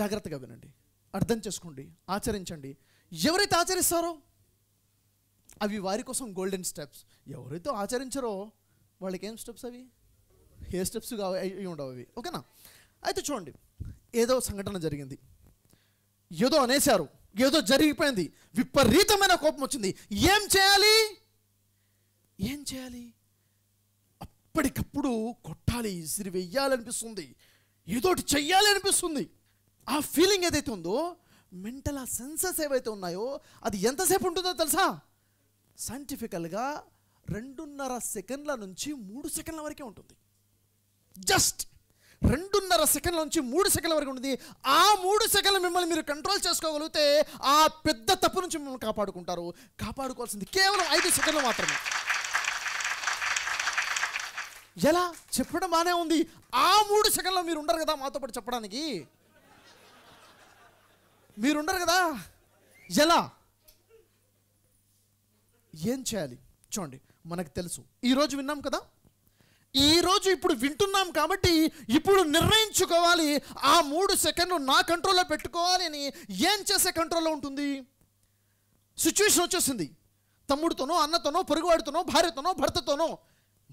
జాగ్రత్తగా వినండి అర్థం చేసుకోండి ఆచరించండి ఎవరైతే ఆచరిస్తారో అవి వారి కోసం గోల్డెన్ స్టెప్స్ ఎవరైతే ఆచరించరో వాళ్ళకి ఏం స్టెప్స్ అవి ఏ స్టెప్స్ కావ అవి ఉండవు అవి ఓకేనా అయితే చూడండి ఏదో సంఘటన జరిగింది ఏదో అనేశారు ఏదో జరిగిపోయింది విపరీతమైన కోపం వచ్చింది ఏం చేయాలి ఏం చేయాలి అప్పటికప్పుడు కొట్టాలి ఇసిరి వెయ్యాలనిపిస్తుంది ఏదోటి చెయ్యాలి అనిపిస్తుంది ఆ ఫీలింగ్ ఏదైతే ఉందో మెంటల్ ఆ సెన్సెస్ ఏవైతే ఉన్నాయో అది ఎంతసేపు ఉంటుందో తెలుసా సైంటిఫికల్గా రెండున్నర సెకండ్ల నుంచి మూడు సెకండ్ల వరకే ఉంటుంది జస్ట్ రెండున్నర సెకండ్ల నుంచి మూడు సెకండ్ల వరకు ఉంటుంది ఆ మూడు సెకండ్లు మిమ్మల్ని మీరు కంట్రోల్ చేసుకోగలిగితే ఆ పెద్ద తప్పు నుంచి మిమ్మల్ని కాపాడుకుంటారు కాపాడుకోవాల్సింది కేవలం ఐదు సెకండ్లు మాత్రమే ఎలా చెప్పడం బాగానే ఉంది ఆ మూడు సెకండ్లో మీరు ఉండరు కదా మాతో పాటు చెప్పడానికి మీరుండరు కదా ఎలా ఏం చేయాలి చూడండి మనకు తెలుసు ఈరోజు విన్నాం కదా ఈరోజు ఇప్పుడు వింటున్నాం కాబట్టి ఇప్పుడు నిర్ణయించుకోవాలి ఆ మూడు సెకండ్లు నా కంట్రోల్లో పెట్టుకోవాలి అని ఏం చేసే కంట్రోల్లో ఉంటుంది సిచ్యువేషన్ వచ్చేసింది తమ్ముడితోనో అన్నతోనో పొరుగువాడితోనో భార్యతోనో భర్తతోనో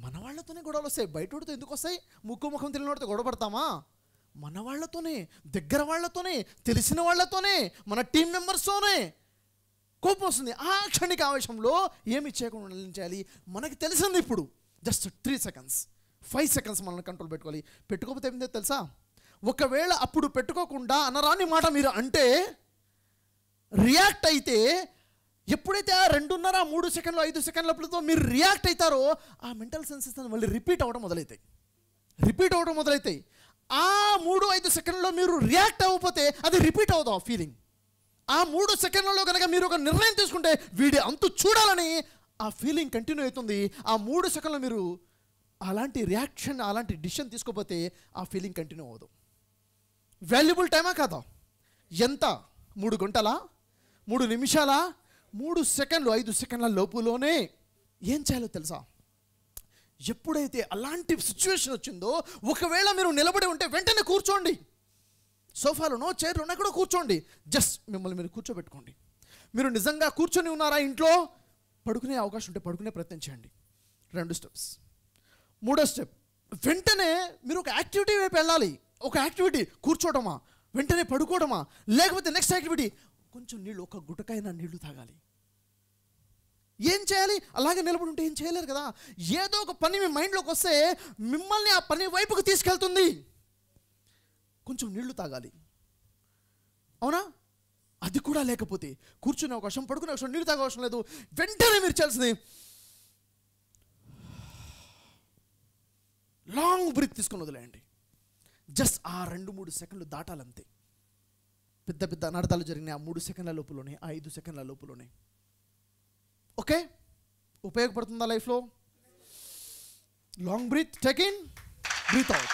మన వాళ్ళతోనే గొడవలు వస్తాయి బయట ఎందుకు వస్తాయి ముక్కు ముఖం తెలియనివాడితో గొడవపడతామా మన వాళ్ళతోనే దగ్గర వాళ్ళతోనే తెలిసిన వాళ్ళతోనే మన టీం మెంబర్స్తోనే కోపం వస్తుంది ఆ క్షణిక ఆవేశంలో ఏమి చేయకుండా చేయాలి మనకి తెలిసింది ఇప్పుడు just three seconds five seconds మనల్ని కంట్రోల్ పెట్టుకోవాలి పెట్టుకోకపోతే ఏమిందో తెలుసా ఒకవేళ అప్పుడు పెట్టుకోకుండా అనరాని మాట మీరు అంటే రియాక్ట్ అయితే ఎప్పుడైతే ఆ రెండున్నర మూడు సెకండ్లు ఐదు సెకండ్లప్పుడుతో మీరు రియాక్ట్ అవుతారో ఆ మెంటల్ సెన్సెస్ మళ్ళీ రిపీట్ అవ్వడం మొదలవుతాయి రిపీట్ అవ్వడం మొదలవుతాయి ఆ మూడు ఐదు సెకండ్లో మీరు రియాక్ట్ అవ్వకపోతే అది రిపీట్ ఆ ఫీలింగ్ ఆ మూడు సెకండ్లలో కనుక మీరు ఒక నిర్ణయం తీసుకుంటే వీడి అంతు చూడాలని ఆ ఫీలింగ్ కంటిన్యూ అవుతుంది ఆ మూడు సెకండ్లో మీరు అలాంటి రియాక్షన్ అలాంటి డిసిషన్ తీసుకోకపోతే ఆ ఫీలింగ్ కంటిన్యూ అవ్వదు వాల్యుబుల్ టైమా కాదా ఎంత మూడు గంటలా మూడు నిమిషాలా మూడు సెకండ్లు ఐదు సెకండ్ల లోపులోనే ఏం చేయాలో తెలుసా ఎప్పుడైతే అలాంటి సిచ్యువేషన్ వచ్చిందో ఒకవేళ మీరు నిలబడి ఉంటే వెంటనే కూర్చోండి సోఫాలోనో చైర్లోనో ఎక్కడో కూర్చోండి జస్ట్ మిమ్మల్ని మీరు కూర్చోబెట్టుకోండి మీరు నిజంగా కూర్చొని ఉన్నారా ఇంట్లో పడుకునే అవకాశం ఉంటే పడుకునే ప్రయత్నం చేయండి రెండు స్టెప్స్ మూడో స్టెప్ వెంటనే మీరు ఒక యాక్టివిటీ వైపు వెళ్ళాలి ఒక యాక్టివిటీ కూర్చోవడమా వెంటనే పడుకోవడమా లేకపోతే నెక్స్ట్ యాక్టివిటీ కొంచెం నీళ్ళు ఒక గుటకైనా నీళ్లు తాగాలి ఏం చేయాలి అలాగే నిలబడి ఉంటే ఏం చేయలేరు కదా ఏదో ఒక పని మీ మైండ్లోకి వస్తే మిమ్మల్ని ఆ పని వైపుకు తీసుకెళ్తుంది కొంచెం నీళ్లు తాగాలి అవునా అది కూడా లేకపోతే కూర్చుని అవకాశం పడుకునే అవకాశం నీళ్ళు తాగే లేదు వెంటనే మీరు చేయాల్సింది లాంగ్ బ్రేక్ తీసుకొని వదిలేయండి జస్ట్ ఆ రెండు మూడు సెకండ్లు దాటాలంతే పెద్ద పెద్ద అనర్థాలు జరిగినాయి ఆ మూడు సెకండ్ల లోపులోనే ఆ ఐదు సెకండ్ల లోపులోనే ఓకే ఉపయోగపడుతుందా లైఫ్లో long breath take in breath out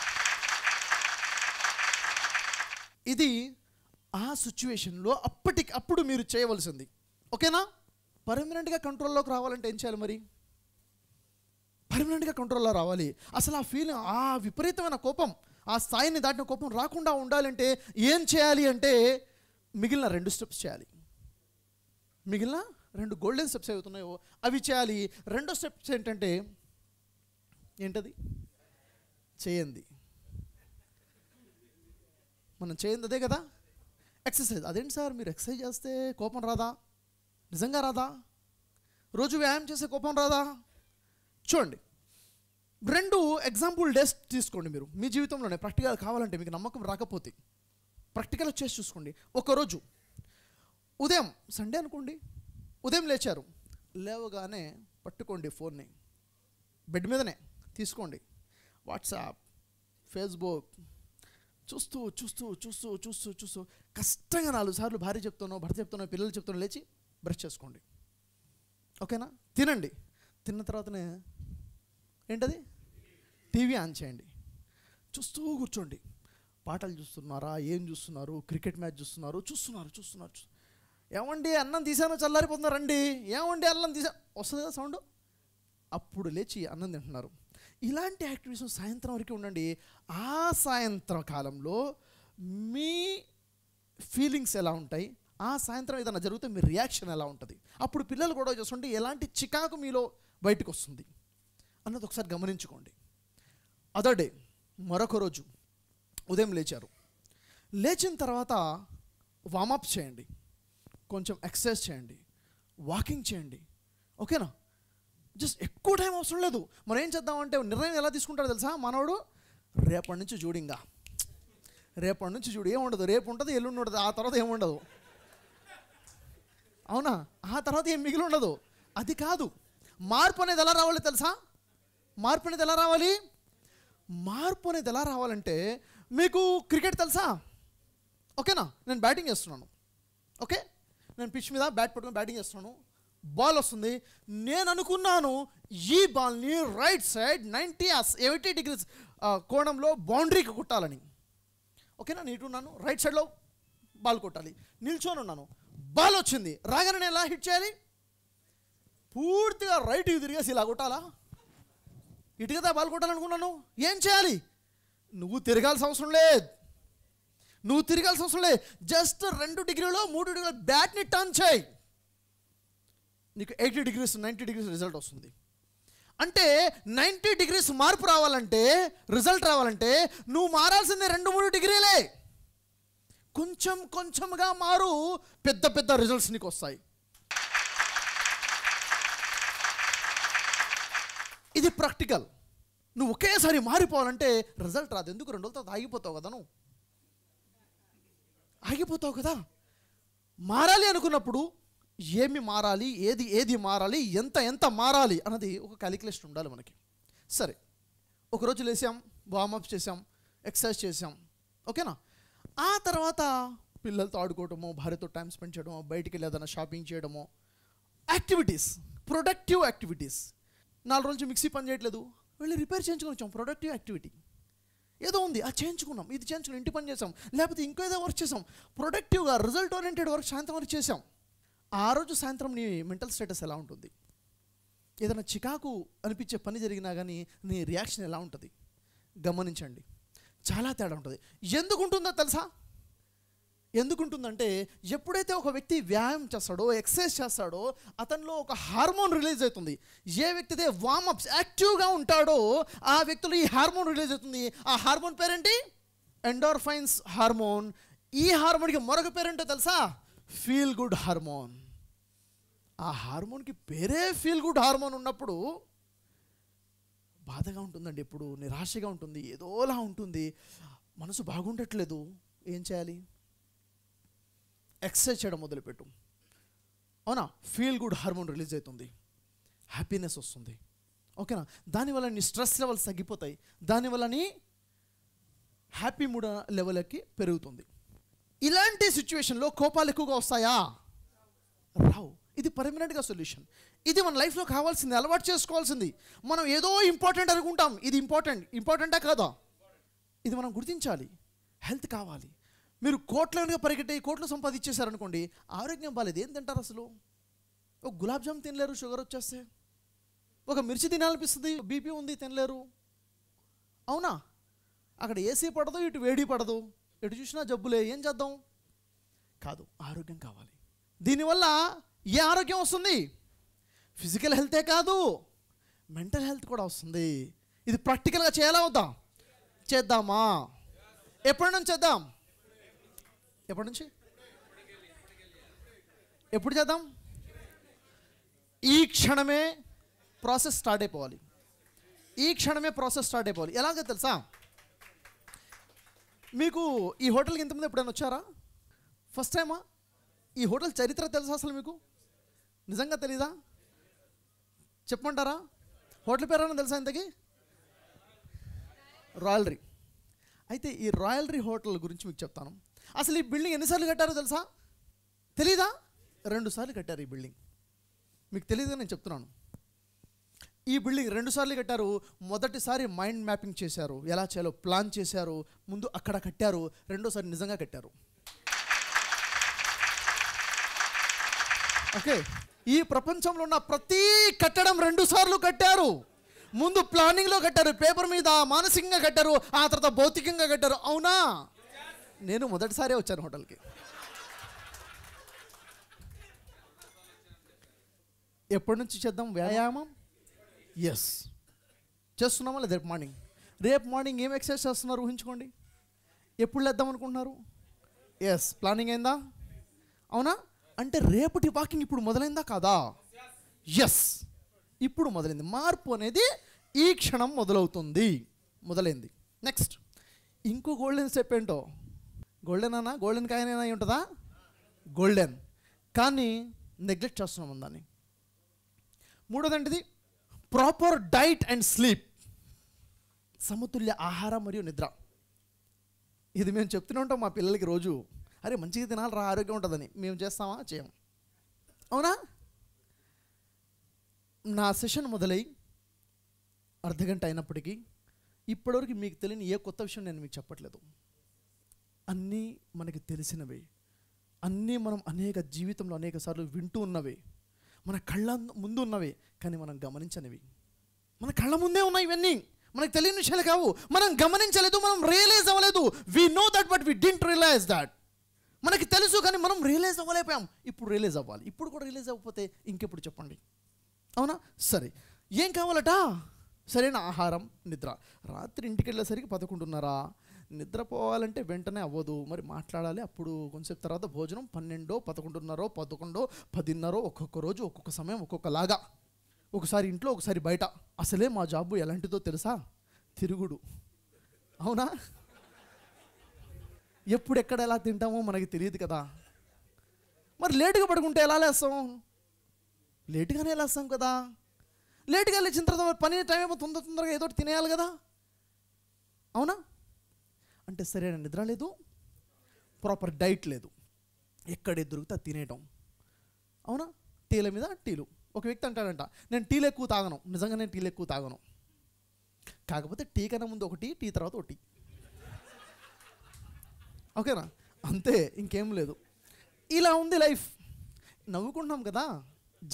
ఇది ఆ సిచ్యువేషన్లో అప్పటికి అప్పుడు మీరు చేయవలసింది ఓకేనా పర్మనెంట్గా కంట్రోల్లోకి రావాలంటే ఏం చేయాలి మరి పర్మనెంట్గా కంట్రోల్లో రావాలి అసలు ఆ ఫీలింగ్ ఆ విపరీతమైన కోపం ఆ స్థాయిని దాటిన కోపం రాకుండా ఉండాలంటే ఏం చేయాలి అంటే మిగిలిన రెండు స్టెప్స్ చేయాలి మిగిలిన రెండు గోల్డెన్ స్టెప్స్ అవుతున్నాయో అవి చేయాలి రెండో స్టెప్స్ ఏంటంటే ఏంటది చేయండి మనం చేయండి అదే కదా ఎక్సర్సైజ్ అదేంటి సార్ మీరు ఎక్సర్సైజ్ చేస్తే కోపం రాదా నిజంగా రాదా రోజు వ్యాయామం చేసే కోపం రాదా చూడండి రెండు ఎగ్జాంపుల్ డెస్ట్ తీసుకోండి మీరు మీ జీవితంలోనే ప్రాక్టికల్ కావాలంటే మీకు నమ్మకం రాకపోతే ప్రాక్టికల్ చేసి చూసుకోండి ఒకరోజు ఉదయం సండే అనుకోండి ఉదయం లేచారు లేవగానే పట్టుకోండి ఫోన్ని బెడ్ మీదనే తీసుకోండి వాట్సాప్ ఫేస్బుక్ చూస్తూ చూస్తూ చూస్తూ చూస్తూ చూస్తూ కష్టంగా నాలుగు సార్లు భార్య చెప్తాను భర్త చెప్తాను పిల్లలు చెప్తాను లేచి బ్రష్ చేసుకోండి ఓకేనా తినండి తిన్న తర్వాతనే ఏంటది టీవీ ఆన్ చేయండి చూస్తూ కూర్చోండి పాటలు చూస్తున్నారా ఏం చూస్తున్నారు క్రికెట్ మ్యాచ్ చూస్తున్నారు చూస్తున్నారు చూస్తున్నారు ఏమండి అన్నం తీసాను చల్లారిపోతున్నా రండి ఏమండి అల్లం తీసా వస్తుంది కదా సౌండ్ అప్పుడు లేచి అన్నం తింటున్నారు ఇలాంటి యాక్టివిటీస్ సాయంత్రం వరకు ఉండండి ఆ సాయంత్రం కాలంలో మీ ఫీలింగ్స్ ఎలా ఉంటాయి ఆ సాయంత్రం ఏదైనా జరిగితే మీ రియాక్షన్ ఎలా ఉంటుంది అప్పుడు పిల్లలు గొడవ చేస్తుంటే ఎలాంటి చికాకు మీలో బయటకు వస్తుంది అన్నది ఒకసారి గమనించుకోండి అదర్ డే మరొక రోజు ఉదయం లేచారు లేచిన తర్వాత వామప్ చేయండి కొంచెం ఎక్సర్సైజ్ చేయండి వాకింగ్ చేయండి ఓకేనా జస్ట్ ఎక్కువ టైం అవసరం లేదు మనం ఏం చేద్దామంటే నిర్ణయం ఎలా తీసుకుంటాడో తెలుసా మనవాడు రేపటి నుంచి చూడింగా రేపటి నుంచి చూడు ఏముండదు రేపు ఉంటుంది ఎల్లుండి ఉండదు ఆ తర్వాత ఏముండదు అవునా ఆ తర్వాత ఏం మిగిలి ఉండదు అది కాదు మార్పు అనేది ఎలా రావాలి తెలుసా మార్పు అనేది ఎలా రావాలి మార్పు అనేది ఎలా రావాలంటే మీకు క్రికెట్ తెలుసా ఓకేనా నేను బ్యాటింగ్ చేస్తున్నాను ఓకే నేను పిచ్ మీద బ్యాట్ పట్టుకుని బ్యాటింగ్ చేస్తాను బాల్ వస్తుంది నేను అనుకున్నాను ఈ బాల్ని right side ninety eighty degrees కోణంలో బౌండరీకి కుట్టాలని ఓకేనా నేను ఇటున్నాను రైట్ సైడ్లో బాల్ కొట్టాలి నిల్చొని ఉన్నాను బాల్ వచ్చింది రాగానే నేను ఎలా హిట్ చేయాలి పూర్తిగా ఇవి తిరిగేసి ఇలా కొట్టాలా ఇటుకదా బాల్ కొట్టాలనుకున్నాను ఏం చేయాలి నువ్వు తిరగాల్సిన అవసరం లేదు నువ్వు తిరగాల్సిన అవసరం లేదు జస్ట్ రెండు డిగ్రీలో మూడు డిగ్రీలో బ్యాట్ని టర్న్ చేయి నీకు eighty degrees ninety degrees result వస్తుంది అంటే నైంటీ డిగ్రీస్ మార్పు రావాలంటే రిజల్ట్ రావాలంటే నువ్వు మారాల్సిందే రెండు మూడు డిగ్రీలే కొంచెం కొంచెంగా మారు పెద్ద పెద్ద రిజల్ట్స్ నీకు వస్తాయి ఇది ప్రాక్టికల్ నువ్వు ఒకేసారి మారిపోవాలంటే రిజల్ట్ రాదు ఎందుకు రెండు రోజులతో ఆగిపోతావు కదా నువ్వు ఆగిపోతావు కదా మారాలి అనుకున్నప్పుడు ఏమి మారాలి ఏది ఏది మారాలి ఎంత ఎంత మారాలి అన్నది ఒక క్యాలిక్యులేషన్ ఉండాలి మనకి సరే ఒకరోజు లేసాం వామప్ చేసాం ఎక్సర్సైజ్ చేసాం ఓకేనా ఆ తర్వాత పిల్లలతో ఆడుకోవడము భార్యతో టైం స్పెండ్ చేయడము బయటికి లేదన్నా షాపింగ్ చేయడము యాక్టివిటీస్ ప్రొడక్టివ్ యాక్టివిటీస్ నాలుగు రోజు మిక్సీ పని చేయట్లేదు వెళ్ళి రిపేర్ చేయించుకొని వచ్చాం ప్రొడక్టివ్ యాక్టివిటీ ఏదో ఉంది అది చేయించుకున్నాం ఇది చేయించుకున్నాం ఇంటి పని చేసాం లేకపోతే ఇంకో ఏదో వర్క్ చేసాం ప్రొడక్టివ్గా రిజల్ట్ ఓరియంటెడ్ వర్క్ సాయంత్రం వరకు చేసాం ఆ రోజు సాయంత్రం నీ మెంటల్ స్టేటస్ ఎలా ఉంటుంది ఏదైనా చికాకు అనిపించే పని జరిగినా కానీ నీ రియాక్షన్ ఎలా ఉంటుంది గమనించండి చాలా తేడా ఉంటుంది ఎందుకు ఉంటుందో తెలుసా ఎందుకుంటుందంటే ఎప్పుడైతే ఒక వ్యక్తి వ్యాయామం చేస్తాడో ఎక్సర్సైజ్ చేస్తాడో అతనిలో ఒక హార్మోన్ రిలీజ్ అవుతుంది ఏ వ్యక్తి అయితే వామప్స్ యాక్టివ్గా ఉంటాడో ఆ వ్యక్తిలో ఈ హార్మోన్ రిలీజ్ అవుతుంది ఆ హార్మోన్ పేరేంటి ఎండోర్ఫైన్స్ హార్మోన్ ఈ హార్మోన్కి మరొక పేరేంటో తెలుసా ఫీల్ గుడ్ హార్మోన్ ఆ హార్మోన్కి పేరే ఫీల్ గుడ్ హార్మోన్ ఉన్నప్పుడు బాధగా ఉంటుందండి ఎప్పుడు నిరాశగా ఉంటుంది ఏదోలా ఉంటుంది మనసు బాగుండట్లేదు ఏం చేయాలి ఎక్సర్సైజ్ చేయడం మొదలుపెట్టు అవునా ఫీల్ గుడ్ హార్మోన్ రిలీజ్ అవుతుంది హ్యాపీనెస్ వస్తుంది ఓకేనా దానివల్ల నీ స్ట్రెస్ లెవెల్స్ తగ్గిపోతాయి దానివల్ల నీ హ్యాపీ మూడ్ లెవెల్కి పెరుగుతుంది ఇలాంటి సిచ్యువేషన్లో కోపాలు ఎక్కువగా వస్తాయా రావు ఇది పర్మనెంట్గా సొల్యూషన్ ఇది మన లైఫ్లో కావాల్సింది అలవాటు చేసుకోవాల్సింది మనం ఏదో ఇంపార్టెంట్ అనుకుంటాం ఇది ఇంపార్టెంట్ ఇంపార్టెంటా కాదా ఇది మనం గుర్తించాలి హెల్త్ కావాలి మీరు కోట్లనిగా పరిగెట్టే కోట్లు సంపాదించేశారనుకోండి ఆరోగ్యం బాగాలేదు ఏం తింటారు అసలు ఒక గులాబ్ జామ్ తినలేరు షుగర్ వచ్చేస్తే ఒక మిర్చి తినాలనిపిస్తుంది బీపీ ఉంది తినలేరు అవునా అక్కడ ఏసీ పడదు ఇటు వేడి పడదు ఎటు చూసినా జబ్బులే ఏం చేద్దాం కాదు ఆరోగ్యం కావాలి దీనివల్ల ఏ ఆరోగ్యం వస్తుంది ఫిజికల్ హెల్తే కాదు మెంటల్ హెల్త్ కూడా వస్తుంది ఇది ప్రాక్టికల్గా చేయాలా వద్దాం చేద్దామా ఎప్పటి నుంచి చేద్దాం ఎప్పటి నుంచి ఎప్పుడు చేద్దాం ఈ క్షణమే ప్రాసెస్ స్టార్ట్ అయిపోవాలి ఈ క్షణమే ప్రాసెస్ స్టార్ట్ అయిపోవాలి ఎలాగో తెలుసా మీకు ఈ హోటల్కి ఇంతకుముందు ఎప్పుడైనా వచ్చారా ఫస్ట్ టైమా ఈ హోటల్ చరిత్ర తెలుసా అసలు మీకు నిజంగా తెలీదా చెప్పమంటారా హోటల్ పేరేనా తెలుసా ఇంతకీ రాయలరీ అయితే ఈ రాయలరీ హోటల్ గురించి మీకు చెప్తాను అసలు ఈ బిల్డింగ్ ఎన్నిసార్లు కట్టారో తెలుసా తెలీదా రెండుసార్లు కట్టారు ఈ బిల్డింగ్ మీకు తెలియదుగా నేను చెప్తున్నాను ఈ బిల్డింగ్ రెండుసార్లు కట్టారు మొదటిసారి మైండ్ మ్యాపింగ్ చేశారు ఎలా చేయాలో ప్లాన్ చేశారు ముందు అక్కడ కట్టారు రెండోసారి నిజంగా కట్టారు ఓకే ఈ ప్రపంచంలో ఉన్న ప్రతి కట్టడం రెండుసార్లు కట్టారు ముందు ప్లానింగ్లో కట్టారు పేపర్ మీద మానసికంగా కట్టారు ఆ తర్వాత భౌతికంగా కట్టారు అవునా నేను మొదటిసారే వచ్చాను హోటల్కి ఎప్పటి నుంచి చేద్దాం వ్యాయామం ఎస్ చేస్తున్నామా లేదు రేపు మార్నింగ్ రేపు మార్నింగ్ ఏం ఎక్సర్సైజ్ చేస్తున్నారు ఊహించుకోండి ఎప్పుడు లేద్దాం అనుకుంటున్నారు ఎస్ ప్లానింగ్ అయిందా అవునా అంటే రేపటి వాకింగ్ ఇప్పుడు మొదలైందా కాదా ఎస్ ఇప్పుడు మొదలైంది మార్పు అనేది ఈ క్షణం మొదలవుతుంది మొదలైంది నెక్స్ట్ ఇంకో గోల్డెన్ స్టెప్ ఏంటో గోల్డెన్ అన్నా గోల్డెన్ కాయనైనా అయి ఉంటుందా గోల్డెన్ కానీ నెగ్లెక్ట్ చేస్తున్నాం దాన్ని మూడోదంటిది ప్రాపర్ డైట్ అండ్ స్లీప్ సమతుల్య ఆహారం మరియు నిద్ర ఇది మేము చెప్తూనే ఉంటాం మా పిల్లలకి రోజు అరే మంచిగా తినాలి రా ఆరోగ్యం ఉంటుందని మేము చేస్తామా చేయం అవునా నా సెషన్ మొదలై అర్ధగంట అయినప్పటికీ ఇప్పటివరకు మీకు తెలియని ఏ కొత్త విషయం నేను మీకు చెప్పట్లేదు అన్నీ మనకి తెలిసినవి అన్నీ మనం అనేక జీవితంలో అనేక సార్లు వింటూ ఉన్నవి మన కళ్ళ ముందు ఉన్నవి కానీ మనం గమనించనివి మన కళ్ళ ముందే ఉన్నాయి ఇవన్నీ మనకు తెలియని విషయాలు కావు మనం గమనించలేదు మనం రియలైజ్ అవ్వలేదు we know that but we didn't realise that మనకి తెలుసు కానీ మనం రియలైజ్ అవ్వలేకపోయాం ఇప్పుడు రియలైజ్ అవ్వాలి ఇప్పుడు కూడా రియలైజ్ అవ్వకపోతే ఇంకెప్పుడు చెప్పండి అవునా సరే ఏం కావాలట సరైన ఆహారం నిద్ర రాత్రి ఇంటికి వెళ్ళేసరికి పదకొండున్నర నిద్రపోవాలంటే వెంటనే అవ్వదు మరి మాట్లాడాలి అప్పుడు కొంచెంసేపు తర్వాత భోజనం పన్నెండో పదకొండున్నరో పదకొండో పదిన్నరో ఒక్కొక్క రోజు ఒక్కొక్క సమయం ఒక్కొక్కలాగా ఒకసారి ఇంట్లో ఒకసారి బయట అసలే మా జాబు ఎలాంటిదో తెలుసా తిరుగుడు అవునా ఎప్పుడెక్కడ ఎలా తింటామో మనకి తెలియదు కదా మరి లేటుగా పడుకుంటే ఎలా లేస్తాం లేటుగానే లేస్తాం కదా లేటుగా లేచిన తర్వాత పని టైం ఏమో తొందర తొందరగా ఏదో తినేయాలి కదా అవునా అంటే సరైన నిద్ర లేదు ప్రాపర్ డైట్ లేదు ఎక్కడే దొరికితే తినేయటం అవునా టీల మీద టీలు ఒక వ్యక్తి అంటాడంట నేను టీలు ఎక్కువ తాగను నిజంగా నేను టీలు ఎక్కువ తాగను కాకపోతే టీ కన్నా ముందు ఒకటి టీ తర్వాత ఒకటి ఓకేనా అంతే ఇంకేం లేదు ఇలా ఉంది లైఫ్ నవ్వుకుంటున్నాం కదా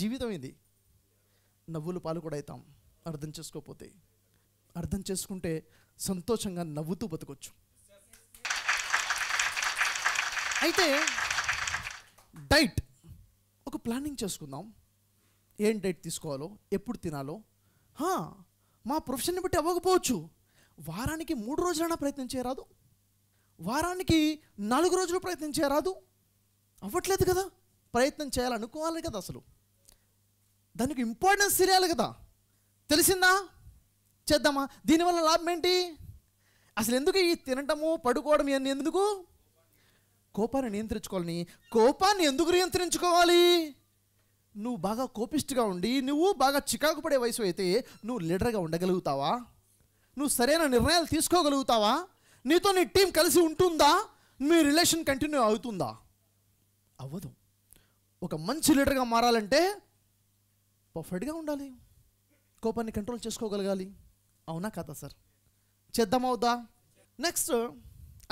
జీవితం ఇది నవ్వులు పాలు కూడా అవుతాం అర్థం చేసుకోకపోతే అర్థం చేసుకుంటే సంతోషంగా నవ్వుతూ బతకొచ్చు అయితే డైట్ ఒక ప్లానింగ్ చేసుకుందాం ఏం డైట్ తీసుకోవాలో ఎప్పుడు తినాలో మా ప్రొఫెషన్ని బట్టి అవ్వకపోవచ్చు వారానికి మూడు రోజులైనా ప్రయత్నం చేయరాదు వారానికి నాలుగు రోజులు ప్రయత్నం చేయరాదు అవ్వట్లేదు కదా ప్రయత్నం చేయాలనుకోవాలి కదా అసలు దానికి ఇంపార్టెన్స్ తెలియాలి కదా తెలిసిందా చేద్దామా దీనివల్ల లాభం ఏంటి అసలు ఎందుకు ఈ తినటము పడుకోవడం ఇవన్నీ ఎందుకు కోపాన్ని నియంత్రించుకోవాలని కోపాన్ని ఎందుకు నియంత్రించుకోవాలి నువ్వు బాగా కోపిస్ట్గా ఉండి నువ్వు బాగా చికాకు పడే వయసు అయితే నువ్వు లీడర్గా ఉండగలుగుతావా నువ్వు సరైన నిర్ణయాలు తీసుకోగలుగుతావా నీతో నీ టీం కలిసి ఉంటుందా మీ రిలేషన్ కంటిన్యూ అవుతుందా అవ్వదు ఒక మంచి లీడర్గా మారాలంటే పర్ఫెక్ట్గా ఉండాలి కోపాన్ని కంట్రోల్ చేసుకోగలగాలి అవునా కదా సార్ చేద్దామవుదా నెక్స్ట్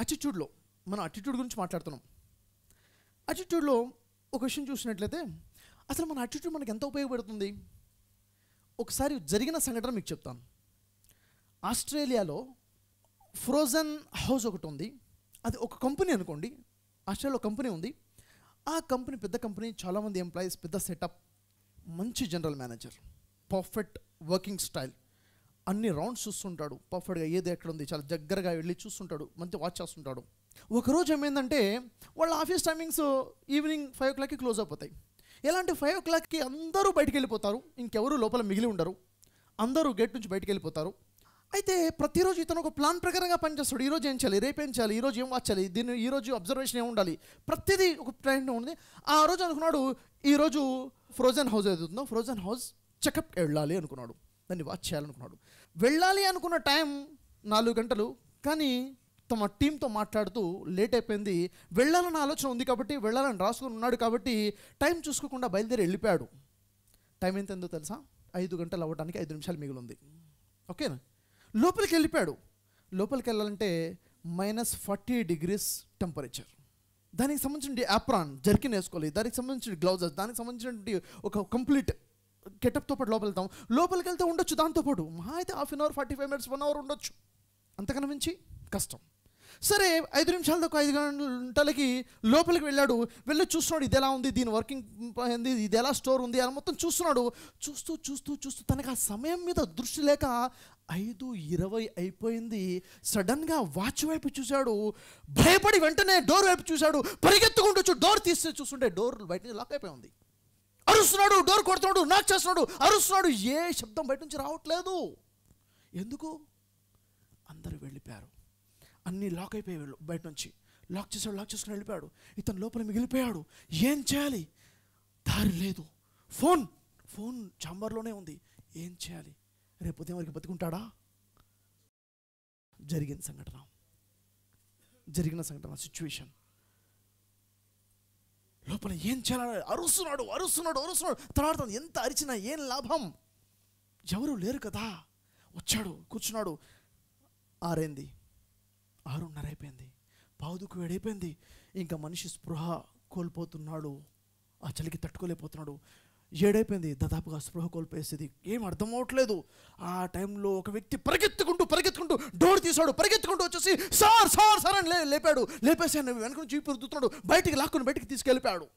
అటిట్యూడ్లో మనం అటిట్యూడ్ గురించి మాట్లాడుతున్నాం అటిట్యూడ్లో ఒక విషయం చూసినట్లయితే అసలు మన అటిట్యూడ్ మనకు ఎంత ఉపయోగపడుతుంది ఒకసారి జరిగిన సంఘటన మీకు చెప్తాను ఆస్ట్రేలియాలో ఫ్రోజన్ హౌస్ ఒకటి ఉంది అది ఒక కంపెనీ అనుకోండి ఆస్ట్రేలియాలో కంపెనీ ఉంది ఆ కంపెనీ పెద్ద కంపెనీ చాలామంది ఎంప్లాయీస్ పెద్ద సెటప్ మంచి general manager perfect working style అన్ని రౌండ్స్ చూస్తుంటాడు పర్ఫెక్ట్గా ఏది ఎక్కడ ఉంది చాలా దగ్గరగా వెళ్ళి చూస్తుంటాడు మంచి వాచ్ చేస్తుంటాడు ఒకరోజు ఏమైందంటే వాళ్ళ ఆఫీస్ టైమింగ్స్ ఈవినింగ్ ఫైవ్ ఓ క్లాక్కి క్లోజ్ అయిపోతాయి ఎలాంటి ఫైవ్ ఓ క్లాక్కి అందరూ బయటికి వెళ్ళిపోతారు ఇంకెవరు లోపల మిగిలి ఉండరు అందరూ గేట్ నుంచి బయటికి వెళ్ళిపోతారు అయితే ప్రతిరోజు ఇతను ఒక ప్లాన్ ప్రకారంగా పనిచేస్తాడు ఈరోజు ఏం చేయాలి ఏం చేయాలి ఈరోజు ఏం వాచాలి దీన్ని ఈరోజు అబ్జర్వేషన్ ఏమి ఉండాలి ప్రతిదీ ఒక ట్రైన్ ఉంది ఆ రోజు అనుకున్నాడు ఈరోజు ఫ్రోజన్ హౌస్ ఏదవుతుందో ఫ్రోజన్ హౌస్ చెకప్ వెళ్ళాలి అనుకున్నాడు దాన్ని వాచ్ చేయాలనుకున్నాడు వెళ్ళాలి అనుకున్న టైం నాలుగు గంటలు కానీ తమ టీంతో మాట్లాడుతూ లేట్ అయిపోయింది వెళ్ళాలని ఆలోచన ఉంది కాబట్టి వెళ్ళాలని రాసుకుని ఉన్నాడు కాబట్టి టైం చూసుకోకుండా బయలుదేరి వెళ్ళిపోయాడు టైం ఎంత ఎంతో తెలుసా ఐదు గంటలు అవ్వడానికి ఐదు నిమిషాలు మిగిలి ఉంది ఓకేనా లోపలికి వెళ్ళిపోయాడు లోపలికి వెళ్ళాలంటే మైనస్ ఫార్టీ డిగ్రీస్ టెంపరేచర్ దానికి సంబంధించిన యాప్రాన్ జర్కిన్ వేసుకోవాలి దానికి సంబంధించిన గ్లౌజెస్ దానికి సంబంధించినటువంటి ఒక కంప్లీట్ గెటప్తో పాటు లోపల వెళ్తాం లోపలికి వెళ్తే ఉండొచ్చు దాంతోపాటు మహా అయితే half an hour forty five minutes one hour ఉండొచ్చు అంతకన్నా మించి కష్టం సరే ఐదు నిమిషాల దాకా ఐదు గంటలకి లోపలికి వెళ్ళాడు వెళ్ళి చూస్తున్నాడు ఇది ఎలా ఉంది దీని వర్కింగ్ ఏంది ఇది ఎలా స్టోర్ ఉంది అని మొత్తం చూస్తున్నాడు చూస్తూ చూస్తూ చూస్తూ తనకు ఆ సమయం మీద దృష్టి లేక ఐదు ఇరవై అయిపోయింది సడన్గా వాచ్ వైపు చూశాడు భయపడి వెంటనే డోర్ వైపు చూశాడు పరిగెత్తుకుంటూ డోర్ తీస్తే చూస్తుంటే డోర్ బయట లాక్ అయిపోయి ఉంది అరుస్తున్నాడు డోర్ కొడుతున్నాడు నాక్ చేస్తున్నాడు అరుస్తున్నాడు ఏ శబ్దం బయట నుంచి రావట్లేదు ఎందుకు అందరు వెళ్ళిపోయారు అన్నీ లాక్ అయిపోయాడు బయట నుంచి లాక్ చేసాడు లాక్ చేసుకుని వెళ్ళిపోయాడు ఇతను లోపల మిగిలిపోయాడు ఏం చేయాలి దారి లేదు ఫోన్ ఫోన్ చాంబర్లోనే ఉంది ఏం చేయాలి రేపు ఉదయం వరకు బతుకుంటాడా జరిగిన సంఘటన జరిగిన సంఘటన సిచ్యువేషన్ లోపల ఏం చేయాలని అరుస్తున్నాడు అరుస్తున్నాడు అరుస్తున్నాడు తర్వాత ఎంత అరిచినా ఏం లాభం ఎవరు లేరు కదా వచ్చాడు కూర్చున్నాడు ఆరైంది వేడైపోయింది పాదుకు వేడైపోయింది ఇంకా మనిషి స్పృహ కోల్పోతున్నాడు ఆ చలికి తట్టుకోలేకపోతున్నాడు ఏడైపోయింది దాదాపుగా స్పృహ కోల్పేసేది ఏం అర్థం ఆ టైంలో ఒక వ్యక్తి పరిగెత్తుకుంటూ పరిగెత్తుకుంటూ డోర్ తీసాడు పరిగెత్తుకుంటూ వచ్చేసి సార్ సార్ సార్ అని లేపాడు లేపేసాను వెనక నుంచి చూపురుతున్నాడు బయటికి లాక్కుని బయటికి తీసుకెళ్ళిపోయాడు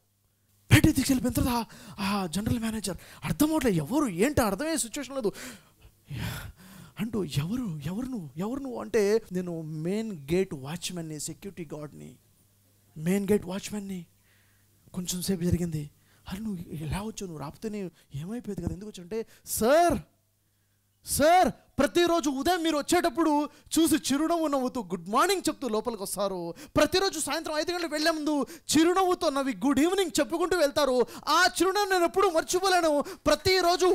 బయటికి తీసుకెళ్ళిపోయిన తర్వాత ఆ జనరల్ మేనేజర్ అర్థం ఎవరు ఏంటి అర్థమయ్యే సిచ్యువేషన్ లేదు అంటూ ఎవరు ఎవరు నువ్వు ఎవరు నువ్వు అంటే నేను మెయిన్ గేట్ వాచ్మెన్ని సెక్యూరిటీ గార్డ్ని మెయిన్ గేట్ వాచ్మెన్ని కొంచెం సేపు జరిగింది అరే నువ్వు ఎలా వచ్చావు నువ్వు రాపితేనే ఏమైపోయేది కదా ఎందుకు వచ్చి అంటే సార్ సార్ ప్రతిరోజు ఉదయం మీరు వచ్చేటప్పుడు చూసి చిరునవ్వు నవ్వుతూ గుడ్ మార్నింగ్ చెప్తూ లోపలికి వస్తారు ప్రతిరోజు సాయంత్రం ఐదు గంటలకు వెళ్లే ముందు చిరునవ్వుతో నవ్వి గుడ్ ఈవినింగ్ చెప్పుకుంటూ వెళ్తారు ఆ చిరునవ్వు నేను ఎప్పుడూ మర్చిపోలేను ప్రతిరోజు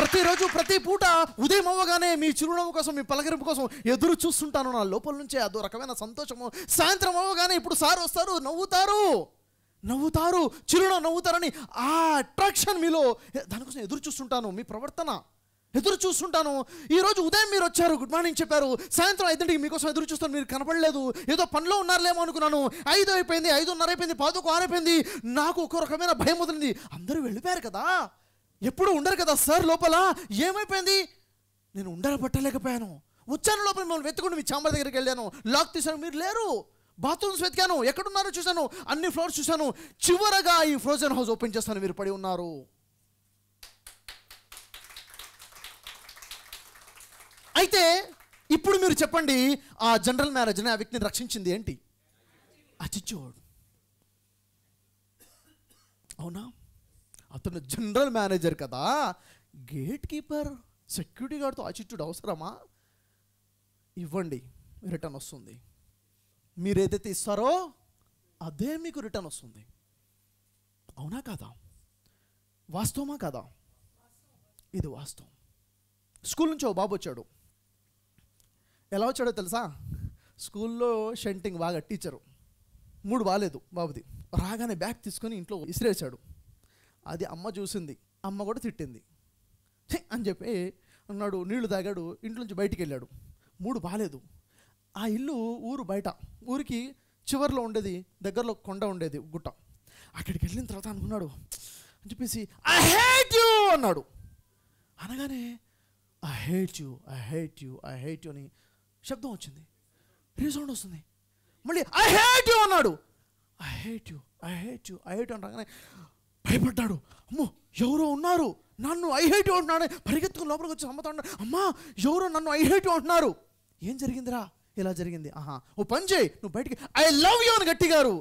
ప్రతిరోజు ప్రతి పూట ఉదయం అవ్వగానే మీ చిరునవ్వు కోసం మీ పలకరింపు కోసం ఎదురు చూస్తుంటాను నా లోపల నుంచే అదో రకమైన సంతోషము సాయంత్రం అవ్వగానే ఇప్పుడు సార్ వస్తారు నవ్వుతారు నవ్వుతారు చిరునవ్వు నవ్వుతారని ఆ అట్రాక్షన్ మీలో దానికోసం ఎదురు చూస్తుంటాను మీ ప్రవర్తన ఎదురు చూస్తుంటాను ఈరోజు ఉదయం మీరు వచ్చారు గుడ్ మార్నింగ్ చెప్పారు సాయంత్రం ఐదింటికి మీకోసం ఎదురు చూస్తాను మీరు కనపడలేదు ఏదో పనిలో ఉన్నారులేమో అనుకున్నాను ఐదు అయిపోయింది ఐదున్నర అయిపోయింది పాదకు ఆరైపోయింది నాకు ఒక రకమైన భయం వదిలింది అందరూ వెళ్ళిపోయారు కదా ఎప్పుడు ఉండరు కదా సార్ లోపల ఏమైపోయింది నేను ఉండర పట్టలేకపోయాను వచ్చాను లోపల మిమ్మల్ని వెతుకుని మీ చాంబర్ దగ్గరికి వెళ్ళాను లాక్ తీశాను మీరు లేరు బాత్రూమ్స్ వెతికాను ఎక్కడున్నారో చూశాను అన్ని ఫ్లోర్స్ చూశాను చివరగా ఈ ఫ్రోజన్ హౌస్ ఓపెన్ చేస్తాను మీరు పడి ఉన్నారు అయితే ఇప్పుడు మీరు చెప్పండి ఆ జనరల్ మ్యారేజ్ని ఆ వ్యక్తిని రక్షించింది ఏంటి అటిట్యూడ్ అవునా అతను జనరల్ మేనేజర్ కదా గేట్ కీపర్ సెక్యూరిటీ గార్డ్తో ఆచిట్యూడ్ అవసరమా ఇవ్వండి రిటర్న్ వస్తుంది మీరు ఏదైతే ఇస్తారో అదే మీకు రిటర్న్ వస్తుంది అవునా కాదా వాస్తవమా కాదా ఇది వాస్తవం స్కూల్ నుంచి ఓ బాబు వచ్చాడు ఎలా వచ్చాడో తెలుసా స్కూల్లో షెంటింగ్ బాగా టీచరు మూడు బాగాలేదు బాబుది రాగానే బ్యాగ్ తీసుకొని ఇంట్లో ఇసిరేసాడు అది అమ్మ చూసింది అమ్మ కూడా తిట్టింది అని చెప్పి అన్నాడు నీళ్లు తాగాడు ఇంట్లో నుంచి బయటికి వెళ్ళాడు మూడు బాగాలేదు ఆ ఇల్లు ఊరు బయట ఊరికి చివరిలో ఉండేది దగ్గరలో కొండ ఉండేది గుట్ట అక్కడికి వెళ్ళిన తర్వాత అనుకున్నాడు అని చెప్పేసి ఐ హేట్ యు అన్నాడు అనగానే I hate you I hate you I hate you అని శబ్దం వచ్చింది రీసౌండ్ వస్తుంది మళ్ళీ ఐ హేట్ యూ అన్నాడు hate hate you I hate you I hate యూ అనగానే భయపడ్డాడు అమ్మో ఎవరో ఉన్నారు నన్ను ఐహైటీ ఉంటున్నాడు పరిగెత్తుకు లోపలికి వచ్చి అమ్మతా అమ్మా ఎవరో నన్ను ఐహైటీ ఉంటున్నారు ఏం జరిగిందిరా ఇలా జరిగింది ఆహా ఓ పని చేయి నువ్వు బయటికి ఐ లవ్ యూ అని గట్టిగారు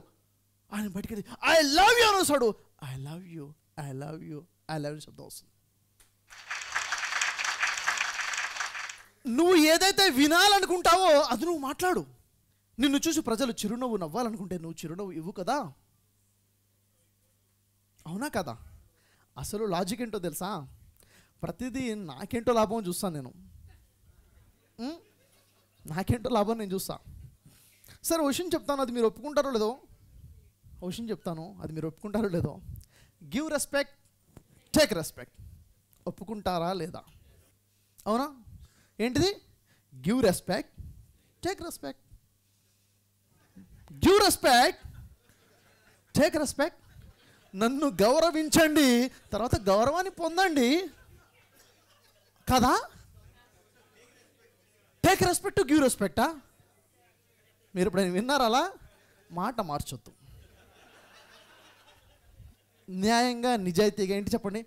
ఆయన బయటికి ఐ లవ్ యూ వస్తాడు I love you I love you I love you శబ్దం వస్తుంది నువ్వు ఏదైతే వినాలనుకుంటావో అది నువ్వు మాట్లాడు నిన్ను చూసి ప్రజలు చిరునవ్వు నవ్వాలనుకుంటే నువ్వు చిరునవ్వు ఇవ్వు కదా అవునా కదా అసలు లాజిక్ ఏంటో తెలుసా ప్రతిదీ నాకేంటో లాభం చూస్తాను నేను నాకేంటో లాభం నేను చూస్తా సరే ఓషన్ చెప్తాను అది మీరు ఒప్పుకుంటారో లేదో ఓషన్ చెప్తాను అది మీరు ఒప్పుకుంటారో లేదో గివ్ రెస్పెక్ట్ టేక్ రెస్పెక్ట్ ఒప్పుకుంటారా లేదా అవునా ఏంటిది give respect take respect give respect take respect నన్ను గౌరవించండి తర్వాత గౌరవాన్ని పొందండి కదా టేక్ రెస్పెక్ట్ గివ్ రెస్పెక్టా మీరు ఇప్పుడు విన్నారా అలా మాట మార్చొద్దు న్యాయంగా నిజాయితీగా ఏంటి చెప్పండి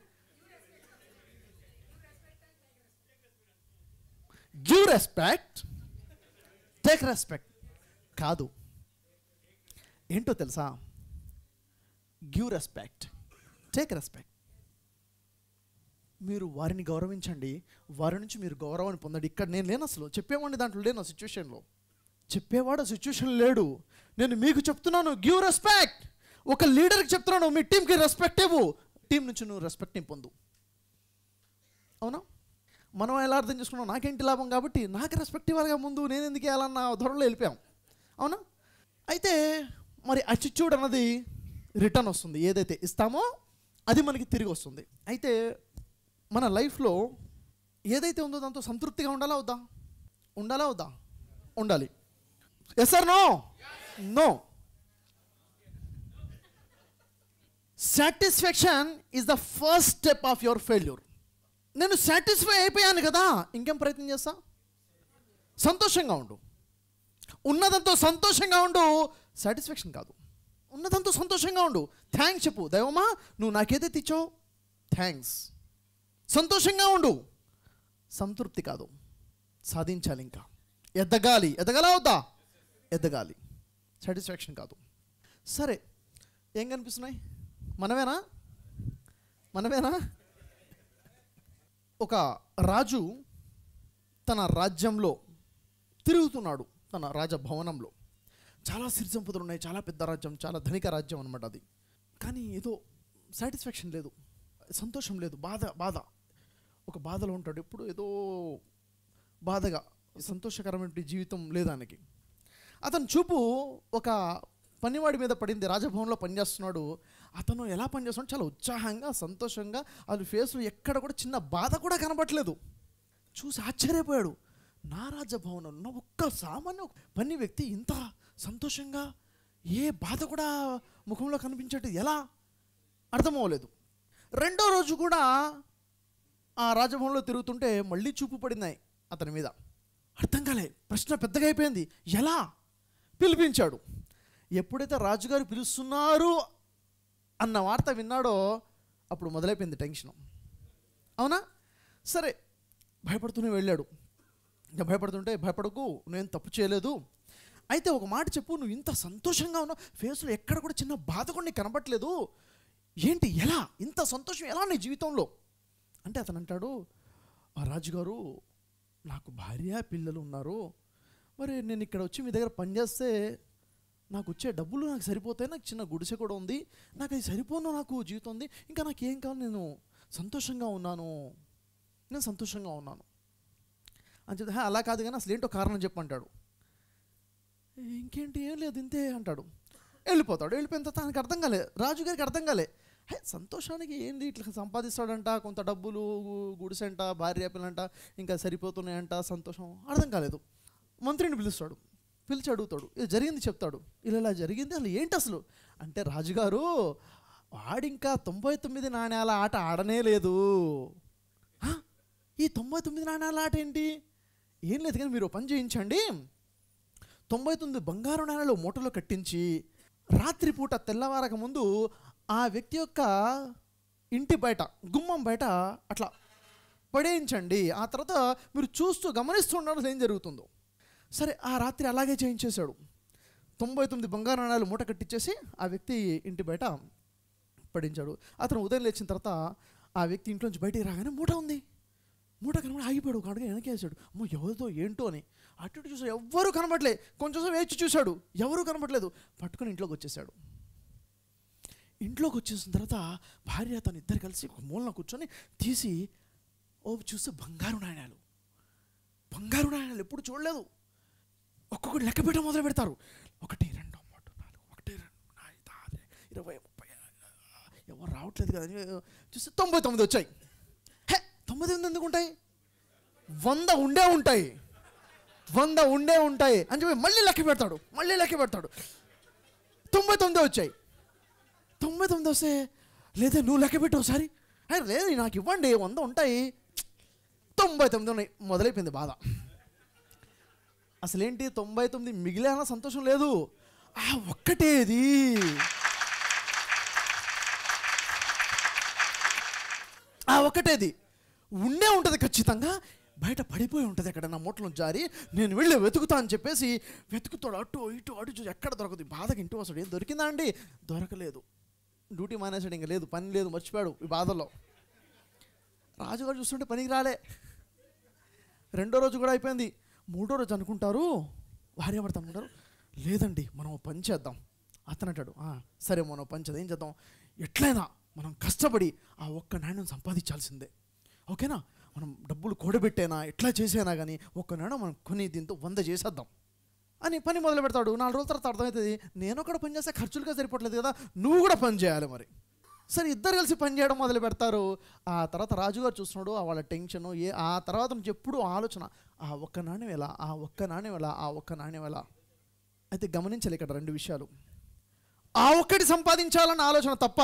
గివ్ రెస్పెక్ట్ టేక్ రెస్పెక్ట్ కాదు ఏంటో తెలుసా గివ్ రెస్పెక్ట్ టేక్ రెస్పెక్ట్ మీరు వారిని గౌరవించండి వారి నుంచి మీరు గౌరవాన్ని పొందండి ఇక్కడ నేను లేను అసలు చెప్పేవాడిని దాంట్లో లేను సిచ్యువేషన్లో చెప్పేవాడు సిచ్యువేషన్ లేడు నేను మీకు చెప్తున్నాను గివ్ రెస్పెక్ట్ ఒక లీడర్కి చెప్తున్నాను మీ టీంకి రెస్పెక్ట్ ఇవ్వు టీం నుంచి నువ్వు రెస్పెక్ట్ని పొందు అవునా మనం ఎలా అర్థం చేసుకున్నాం నాకేంటి లాభం కాబట్టి నాకు రెస్పెక్ట్ ఇవ్వాలిగా ముందు నేను ఎందుకు వెళ్ళాలన్న ధోరణిలో వెళ్ళిపోయాం అవునా అయితే మరి అటిట్యూడ్ అన్నది రిటర్న్ వస్తుంది ఏదైతే ఇస్తామో అది మనకి తిరిగి వస్తుంది అయితే మన లైఫ్లో ఏదైతే ఉందో దాంతో సంతృప్తిగా ఉండాలా వద్దా ఉండాలా వద్దా ఉండాలి yes sir no no satisfaction is the first step of your failure నేను సాటిస్ఫై అయిపోయాను కదా ఇంకేం ప్రయత్నం చేస్తా సంతోషంగా ఉండు ఉన్నదంతో సంతోషంగా ఉండు సాటిస్ఫాక్షన్ కాదు ఉన్నదంతా సంతోషంగా ఉండు థ్యాంక్స్ చెప్పు దైవమా నువ్వు నాకేదైతే ఇచ్చావు థ్యాంక్స్ సంతోషంగా ఉండు సంతృప్తి కాదు సాధించాలి ఇంకా ఎదగాలి ఎదగలా అవుతా ఎదగాలి సాటిస్ఫాక్షన్ కాదు సరే ఏం కనిపిస్తున్నాయి మనమేనా మనమేనా ఒక రాజు తన రాజ్యంలో తిరుగుతున్నాడు తన రాజభవనంలో చాలా సిరి సంపదలు ఉన్నాయి చాలా పెద్ద రాజ్యం చాలా ధనిక రాజ్యం అనమాట అది కానీ ఏదో సాటిస్ఫాక్షన్ లేదు సంతోషం లేదు బాధ బాధ ఒక బాధలో ఉంటాడు ఎప్పుడు ఏదో బాధగా సంతోషకరమైన జీవితం లేదానికి అతను చూపు ఒక పనివాడి మీద పడింది రాజభవన్లో పనిచేస్తున్నాడు అతను ఎలా పనిచేస్తున్నాడు చాలా ఉత్సాహంగా సంతోషంగా అది ఫేస్లో ఎక్కడ కూడా చిన్న బాధ కూడా కనబట్టలేదు చూసి ఆశ్చర్యపోయాడు నా ఉన్న ఒక్క సామాన్య పని వ్యక్తి ఇంత సంతోషంగా ఏ బాధ కూడా ముఖంలో కనిపించట్టు ఎలా అర్థమవ్వలేదు రెండో రోజు కూడా ఆ రాజభవన్లో తిరుగుతుంటే మళ్ళీ చూపు పడినాయి అతని మీద అర్థం కాలే ప్రశ్న పెద్దగా అయిపోయింది ఎలా పిలిపించాడు ఎప్పుడైతే రాజుగారు పిలుస్తున్నారు అన్న వార్త విన్నాడో అప్పుడు మొదలైపోయింది టెన్షన్ అవునా సరే భయపడుతూనే వెళ్ళాడు ఇంకా భయపడుతుంటే భయపడకు నేను తప్పు చేయలేదు అయితే ఒక మాట చెప్పు నువ్వు ఇంత సంతోషంగా ఉన్నావు ఫేస్లో ఎక్కడ కూడా చిన్న బాధ కూడా నీకు ఏంటి ఎలా ఇంత సంతోషం ఎలా నీ జీవితంలో అంటే అతను అంటాడు రాజుగారు నాకు భార్య పిల్లలు ఉన్నారు మరి నేను ఇక్కడ వచ్చి మీ దగ్గర పనిచేస్తే నాకు వచ్చే డబ్బులు నాకు సరిపోతాయి నాకు చిన్న గుడిసె కూడా ఉంది నాకు అది సరిపోను నాకు జీవితం ఉంది ఇంకా నాకు ఏం కావాలి నేను సంతోషంగా ఉన్నాను నేను సంతోషంగా ఉన్నాను అని చెప్తే అలా కాదు కానీ అసలు ఏంటో కారణం చెప్పంటాడు ఇంకేంటి ఏం లేదు ఇంతే అంటాడు వెళ్ళిపోతాడు వెళ్ళిపోయిన తర్వాత తనకు అర్థం కాలే రాజుగారికి అర్థం కాలే సంతోషానికి ఏంది ఇట్లా సంపాదిస్తాడంట కొంత డబ్బులు గుడిసెంట భార్య పిల్లంట ఇంకా సరిపోతున్నాయంట సంతోషం అర్థం కాలేదు మంత్రిని పిలుస్తాడు పిలిచి అడుగుతాడు ఇది జరిగింది చెప్తాడు ఇలా ఇలా జరిగింది అసలు ఏంటి అసలు అంటే రాజుగారు వాడింకా తొంభై తొమ్మిది నాణ్యాల ఆట ఆడనే లేదు ఈ తొంభై తొమ్మిది నాణ్యాల ఆట ఏంటి ఏం లేదు కానీ మీరు పని చేయించండి తొంభై తొమ్మిది బంగారు నాణాలు మూటలో కట్టించి రాత్రిపూట తెల్లవారక ముందు ఆ వ్యక్తి యొక్క ఇంటి బయట గుమ్మం బయట అట్లా పడేయించండి ఆ తర్వాత మీరు చూస్తూ గమనిస్తూ ఏం జరుగుతుందో సరే ఆ రాత్రి అలాగే చేయించేశాడు తొంభై తొమ్మిది బంగారు నాణాలు మూట కట్టించేసి ఆ వ్యక్తి ఇంటి బయట పడించాడు అతను ఉదయం లేచిన తర్వాత ఆ వ్యక్తి ఇంట్లోంచి బయటికి రాగానే మూట ఉంది మూట కనుక ఆగిపోయాడు కాడుగా వెనకేసాడు అమ్మో ఎవరితో ఏంటో అని అటు ఇటు చూసాడు ఎవ్వరూ కనబడలే కొంచెం వేచి చూశాడు ఎవరూ కనబడలేదు పట్టుకుని ఇంట్లోకి వచ్చేసాడు ఇంట్లోకి వచ్చేసిన తర్వాత భార్య తను ఇద్దరు కలిసి ఒక మూలన కూర్చొని తీసి ఓ చూస్తే బంగారు నాణ్యాలు బంగారు నాణ్యాలు ఎప్పుడు చూడలేదు ఒక్కొక్కటి లెక్క పెట్టడం మొదలు పెడతారు ఒకటి రెండు మూడు నాలుగు ఒకటి రెండు నాలుగు ఇరవై ముప్పై ఎవరు రావట్లేదు కదా చూస్తే తొంభై తొమ్మిది వచ్చాయి హే తొమ్మిది ఎందుకు ఉంటాయి వంద ఉండే ఉంటాయి వంద ఉండే ఉంటాయి అని చెప్పి మళ్ళీ లెక్క పెడతాడు మళ్ళీ లెక్క పెడతాడు తొంభై తొమ్మిది వచ్చాయి తొంభై తొమ్మిది వస్తే లేదా నువ్వు లెక్క పెట్టు ఒకసారి లేదు నాకు ఇవ్వండి వంద ఉంటాయి తొంభై తొమ్మిది ఉన్నాయి మొదలైపోయింది బాధ అసలేంటి తొంభై తొమ్మిది మిగిలిన సంతోషం లేదు ఆ ఒక్కటేది ఆ ఒక్కటేది ఉండే ఉంటుంది ఖచ్చితంగా బయట పడిపోయి ఉంటుంది ఎక్కడన్నా మూటలు జారి నేను వెళ్ళి వెతుకుతా అని చెప్పేసి వెతుకుతాడు అటు ఇటు అటు ఎక్కడ దొరకదు బాధకి ఇంటి వస్తాడు ఏం దొరికిందా అండి దొరకలేదు డ్యూటీ మానేసాడు ఇంకా లేదు పని లేదు మర్చిపోయాడు ఈ బాధలో రాజుగారు చూస్తుంటే పనికి రాలే రెండో రోజు కూడా అయిపోయింది మూడో రోజు అనుకుంటారు భార్యాభర్త అనుకుంటారు లేదండి మనం పని చేద్దాం అతను అంటాడు సరే మనం పని చేద్దాం ఏం చేద్దాం ఎట్లయినా మనం కష్టపడి ఆ ఒక్క నాణ్యం సంపాదించాల్సిందే ఓకేనా మనం డబ్బులు కూడబెట్టేనా ఎట్లా చేసేనా కానీ ఒక్కనాడు మనం కొని దీంతో వంద చేసేద్దాం అని పని మొదలు పెడతాడు నాలుగు రోజుల తర్వాత అర్థమవుతుంది నేను కూడా పని చేస్తే ఖర్చులుగా సరిపోవట్లేదు కదా నువ్వు కూడా పని చేయాలి మరి సరే ఇద్దరు కలిసి పని చేయడం మొదలు పెడతారు ఆ తర్వాత రాజుగారు చూస్తున్నాడు వాళ్ళ టెన్షన్ ఏ ఆ తర్వాత నుంచి ఎప్పుడు ఆలోచన ఆ ఒక్క నాణ్యం ఎలా ఆ ఒక్క నాణ్యం ఎలా ఆ ఒక్క నాణ్యం ఎలా అయితే గమనించాలి ఇక్కడ రెండు విషయాలు ఆ ఒక్కటి సంపాదించాలన్న ఆలోచన తప్ప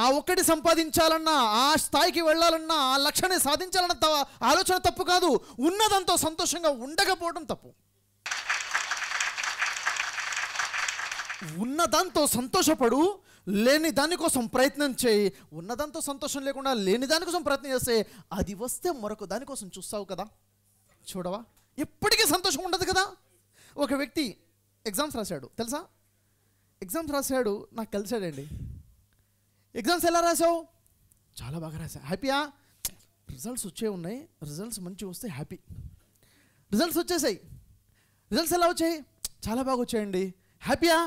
ఆ ఒక్కటి సంపాదించాలన్నా ఆ స్థాయికి వెళ్ళాలన్నా ఆ లక్ష్యాన్ని సాధించాలన్న ఆలోచన తప్పు కాదు ఉన్నదంతో సంతోషంగా ఉండకపోవడం తప్పు ఉన్నదాంతో సంతోషపడు లేని దానికోసం ప్రయత్నం చేయి ఉన్నదంతో సంతోషం లేకుండా లేని దానికోసం ప్రయత్నం చేస్తే అది వస్తే మరొక దానికోసం చూస్తావు కదా చూడవా ఎప్పటికీ సంతోషం ఉండదు కదా ఒక వ్యక్తి ఎగ్జామ్స్ రాశాడు తెలుసా ఎగ్జామ్స్ రాశాడు నాకు కలిశాడండి ఎగ్జామ్స్ ఎలా రాసావు చాలా బాగా రాసా హ్యాపీయా రిజల్ట్స్ వచ్చే ఉన్నాయి రిజల్ట్స్ మంచిగా వస్తే హ్యాపీ రిజల్ట్స్ వచ్చేసాయి రిజల్ట్స్ ఎలా వచ్చాయి చాలా బాగా వచ్చాయండి హ్యాపీయా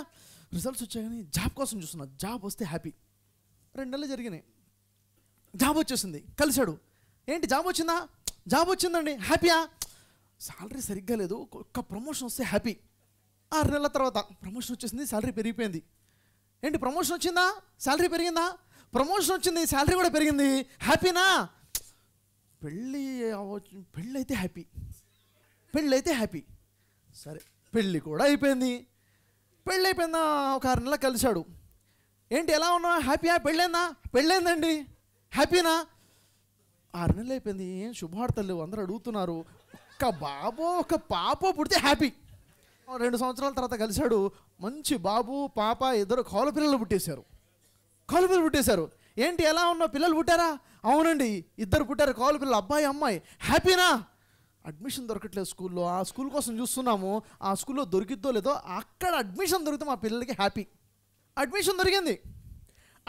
రిజల్ట్స్ వచ్చాయి కానీ జాబ్ కోసం చూస్తున్నా జాబ్ వస్తే హ్యాపీ రెండు నెలలు జరిగినాయి జాబ్ వచ్చేసింది కలిశాడు ఏంటి జాబ్ వచ్చిందా జాబ్ వచ్చిందండి హ్యాపీయా శాలరీ సరిగ్గా లేదు ఒక్క ప్రమోషన్ వస్తే హ్యాపీ ఆరు నెలల తర్వాత ప్రమోషన్ వచ్చేసింది శాలరీ పెరిగిపోయింది ఏంటి ప్రమోషన్ వచ్చిందా శాలరీ పెరిగిందా ప్రమోషన్ వచ్చింది శాలరీ కూడా పెరిగింది హ్యాపీనా పెళ్ళి అవ్వచ్చు పెళ్ళి అయితే హ్యాపీ పెళ్ళి అయితే హ్యాపీ సరే పెళ్ళి కూడా అయిపోయింది పెళ్ళి అయిపోయిందా ఒక ఆరు నెలలు కలిశాడు ఏంటి ఎలా ఉన్నా హ్యాపీయా పెళ్ళైందా పెళ్ళైందండి హ్యాపీనా ఆరు నెలలు అయిపోయింది ఏం శుభార్తలు అందరూ అడుగుతున్నారు ఒక్క బాబో ఒక పాప పుడితే హ్యాపీ రెండు సంవత్సరాల తర్వాత కలిశాడు మంచి బాబు పాప ఇద్దరు కాలు పిల్లలు పుట్టేశారు కాలు పిల్లలు పుట్టేశారు ఏంటి ఎలా ఉన్నా పిల్లలు పుట్టారా అవునండి ఇద్దరు పుట్టారు కాలు పిల్లలు అబ్బాయి అమ్మాయి హ్యాపీనా అడ్మిషన్ దొరకట్లేదు స్కూల్లో ఆ స్కూల్ కోసం చూస్తున్నాము ఆ స్కూల్లో దొరికిద్దో లేదో అక్కడ అడ్మిషన్ దొరికితే మా పిల్లలకి హ్యాపీ అడ్మిషన్ దొరికింది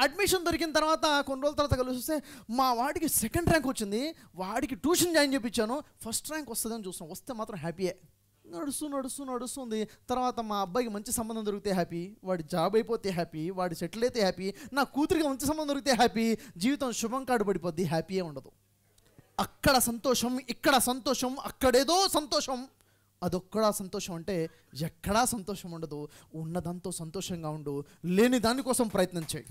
అడ్మిషన్ దొరికిన తర్వాత కొన్ని రోజుల తర్వాత కలిసి మా వాడికి సెకండ్ ర్యాంక్ వచ్చింది వాడికి ట్యూషన్ జాయిన్ చేయించాను ఫస్ట్ ర్యాంక్ వస్తుందని చూస్తాం వస్తే మాత్రం హ్యాపీయే నడుస్తూ నడుస్తూ నడుస్తుంది తర్వాత మా అబ్బాయికి మంచి సంబంధం దొరికితే హ్యాపీ వాడి జాబ్ అయిపోతే హ్యాపీ వాడి సెటిల్ అయితే హ్యాపీ నా కూతురికి మంచి సంబంధం దొరికితే హ్యాపీ జీవితం శుభం కాడు పడిపోద్ది హ్యాపీయే ఉండదు అక్కడ సంతోషం ఇక్కడ సంతోషం అక్కడేదో సంతోషం అదొక్కడా సంతోషం అంటే ఎక్కడా సంతోషం ఉండదు ఉన్నదంతో సంతోషంగా ఉండు లేని దానికోసం ప్రయత్నం చేయి